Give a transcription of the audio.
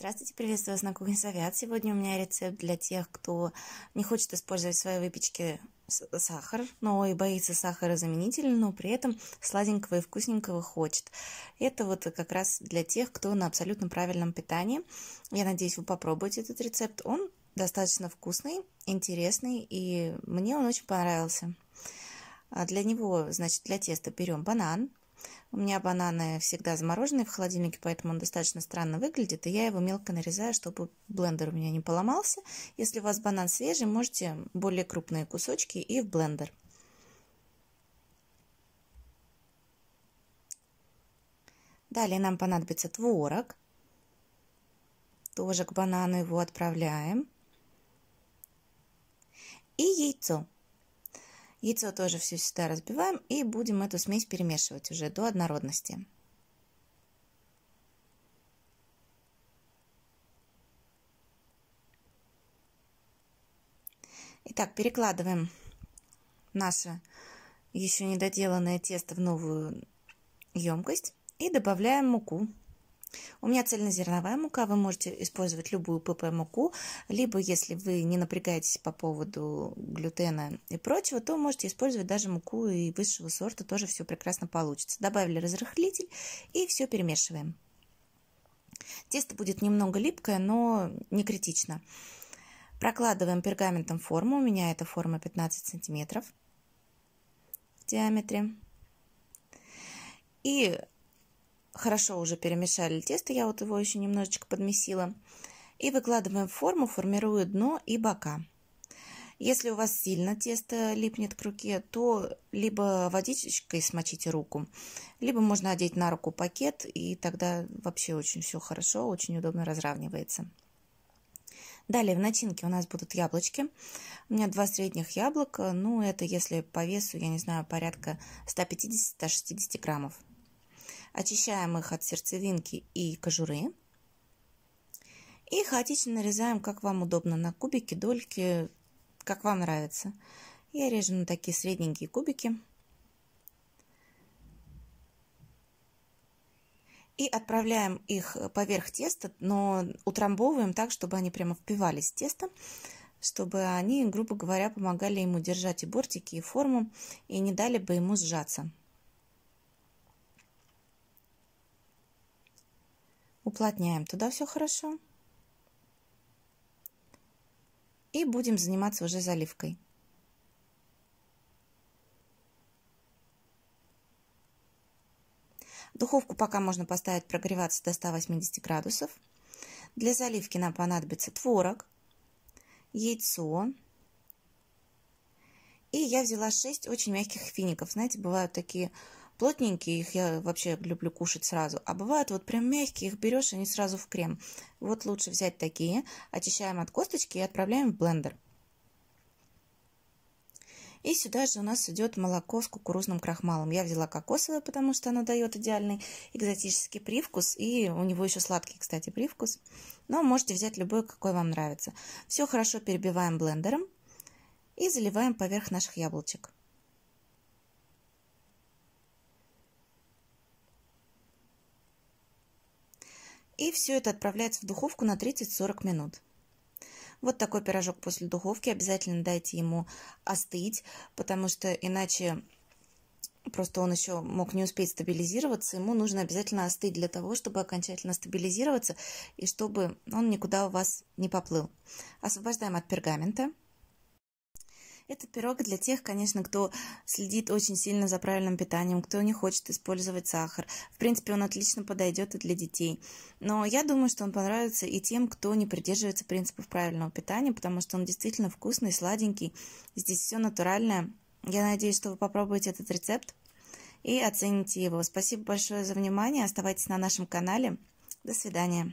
Здравствуйте, приветствую вас на кухне Совят. Сегодня у меня рецепт для тех, кто не хочет использовать в своей выпечке сахар, но и боится сахара заменителя, но при этом сладенького и вкусненького хочет. Это вот как раз для тех, кто на абсолютно правильном питании. Я надеюсь, вы попробуете этот рецепт. Он достаточно вкусный, интересный, и мне он очень понравился. А для него, значит, для теста берем банан, у меня бананы всегда замороженные в холодильнике, поэтому он достаточно странно выглядит, и я его мелко нарезаю, чтобы блендер у меня не поломался. Если у вас банан свежий, можете более крупные кусочки и в блендер. Далее нам понадобится творог. Тоже к банану его отправляем. И яйцо. Яйцо тоже все сюда разбиваем и будем эту смесь перемешивать уже до однородности. Итак, перекладываем наше еще недоделанное тесто в новую емкость и добавляем муку. У меня цельнозерновая мука, вы можете использовать любую ПП-муку, либо если вы не напрягаетесь по поводу глютена и прочего, то можете использовать даже муку и высшего сорта, тоже все прекрасно получится. Добавили разрыхлитель и все перемешиваем. Тесто будет немного липкое, но не критично. Прокладываем пергаментом форму, у меня эта форма 15 сантиметров в диаметре. И хорошо уже перемешали тесто, я вот его еще немножечко подмесила. И выкладываем в форму, формируя дно и бока. Если у вас сильно тесто липнет к руке, то либо водичкой смочите руку, либо можно одеть на руку пакет, и тогда вообще очень все хорошо, очень удобно разравнивается. Далее в начинке у нас будут яблочки. У меня два средних яблока, ну это если по весу, я не знаю, порядка 150-160 граммов очищаем их от сердцевинки и кожуры. И хаотично нарезаем, как вам удобно, на кубики, дольки, как вам нравится. Я режу на такие средненькие кубики. И отправляем их поверх теста, но утрамбовываем так, чтобы они прямо впивались в тесто, чтобы они, грубо говоря, помогали ему держать и бортики, и форму, и не дали бы ему сжаться. уплотняем туда все хорошо. И будем заниматься уже заливкой. Духовку пока можно поставить прогреваться до 180 градусов. Для заливки нам понадобится творог, яйцо. И я взяла 6 очень мягких фиников. Знаете, бывают такие Плотненькие их я вообще люблю кушать сразу. А бывают вот прям мягкие, их берешь, они сразу в крем. Вот лучше взять такие, очищаем от косточки и отправляем в блендер. И сюда же у нас идет молоко с кукурузным крахмалом. Я взяла кокосовое, потому что оно дает идеальный экзотический привкус. И у него еще сладкий, кстати, привкус. Но можете взять любой, какой вам нравится. Все хорошо перебиваем блендером и заливаем поверх наших яблочек. И все это отправляется в духовку на 30-40 минут. Вот такой пирожок после духовки. Обязательно дайте ему остыть, потому что иначе просто он еще мог не успеть стабилизироваться. Ему нужно обязательно остыть для того, чтобы окончательно стабилизироваться и чтобы он никуда у вас не поплыл. Освобождаем от пергамента. Это пирог для тех, конечно, кто следит очень сильно за правильным питанием, кто не хочет использовать сахар. В принципе, он отлично подойдет и для детей. Но я думаю, что он понравится и тем, кто не придерживается принципов правильного питания, потому что он действительно вкусный, сладенький. Здесь все натуральное. Я надеюсь, что вы попробуете этот рецепт и оцените его. Спасибо большое за внимание. Оставайтесь на нашем канале. До свидания.